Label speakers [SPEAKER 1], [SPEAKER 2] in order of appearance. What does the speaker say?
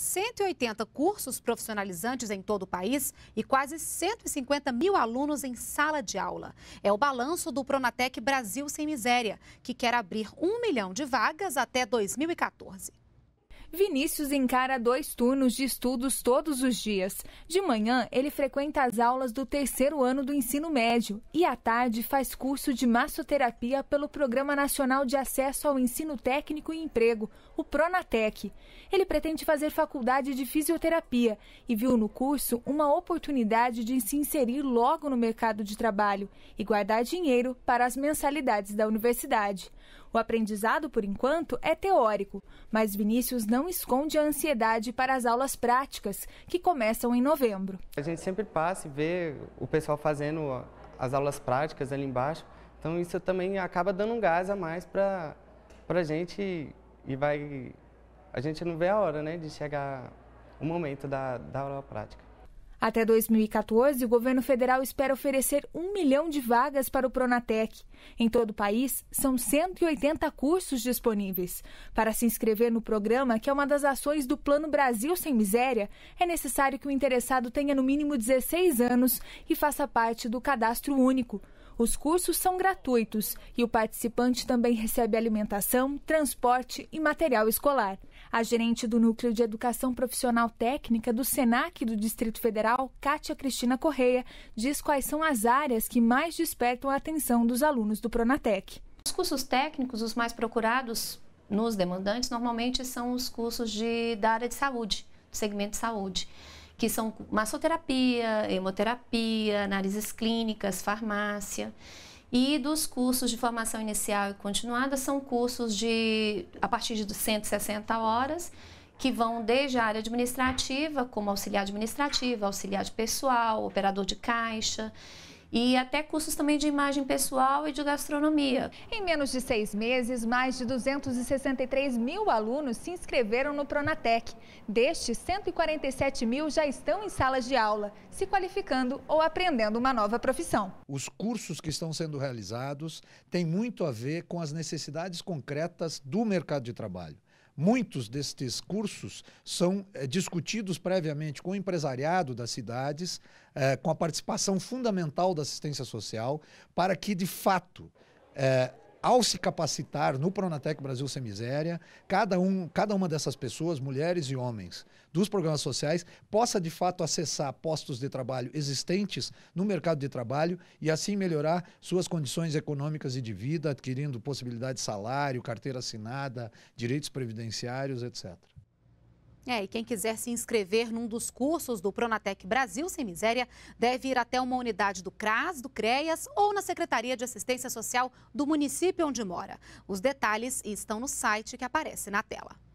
[SPEAKER 1] 180 cursos profissionalizantes em todo o país e quase 150 mil alunos em sala de aula. É o balanço do Pronatec Brasil Sem Miséria, que quer abrir um milhão de vagas até 2014. Vinícius
[SPEAKER 2] encara dois turnos de estudos todos os dias. De manhã, ele frequenta as aulas do terceiro ano do ensino médio e à tarde faz curso de massoterapia pelo Programa Nacional de Acesso ao Ensino Técnico e Emprego, o Pronatec. Ele pretende fazer faculdade de fisioterapia e viu no curso uma oportunidade de se inserir logo no mercado de trabalho e guardar dinheiro para as mensalidades da universidade. O aprendizado, por enquanto, é teórico, mas Vinícius não não esconde a ansiedade para as aulas práticas, que começam em novembro.
[SPEAKER 1] A gente sempre passa e vê o pessoal fazendo as aulas práticas ali embaixo, então isso também acaba dando um gás a mais para a gente e vai. A gente não vê a hora né, de chegar o momento da, da aula prática.
[SPEAKER 2] Até 2014, o governo federal espera oferecer um milhão de vagas para o Pronatec. Em todo o país, são 180 cursos disponíveis. Para se inscrever no programa, que é uma das ações do Plano Brasil Sem Miséria, é necessário que o interessado tenha no mínimo 16 anos e faça parte do cadastro único. Os cursos são gratuitos e o participante também recebe alimentação, transporte e material escolar. A gerente do Núcleo de Educação Profissional Técnica do SENAC do Distrito Federal, Kátia Cristina Correia, diz quais são as áreas que mais despertam a atenção dos alunos do Pronatec. Os cursos
[SPEAKER 3] técnicos, os mais procurados nos demandantes, normalmente são os cursos de, da área de saúde, do segmento de saúde que são massoterapia, hemoterapia, análises clínicas, farmácia. E dos cursos de formação inicial e continuada são cursos de a partir de 160 horas, que vão desde a área administrativa, como auxiliar administrativo, auxiliar de pessoal, operador de caixa e até cursos também de imagem pessoal e de gastronomia. Em menos de
[SPEAKER 2] seis meses, mais de 263 mil alunos se inscreveram no Pronatec. Destes, 147 mil já estão em salas de aula, se qualificando ou aprendendo uma nova profissão.
[SPEAKER 4] Os cursos que estão sendo realizados têm muito a ver com as necessidades concretas do mercado de trabalho. Muitos destes cursos são é, discutidos previamente com o empresariado das cidades, é, com a participação fundamental da assistência social, para que, de fato, eh, ao se capacitar no Pronatec Brasil Sem Miséria, cada, um, cada uma dessas pessoas, mulheres e homens dos programas sociais, possa de fato acessar postos de trabalho existentes no mercado de trabalho e assim melhorar suas condições econômicas e de vida, adquirindo possibilidade de salário, carteira assinada, direitos previdenciários, etc.
[SPEAKER 1] É, e quem quiser se inscrever num dos cursos do Pronatec Brasil Sem Miséria deve ir até uma unidade do CRAS, do CREAS ou na Secretaria de Assistência Social do município onde mora. Os detalhes estão no site que aparece na tela.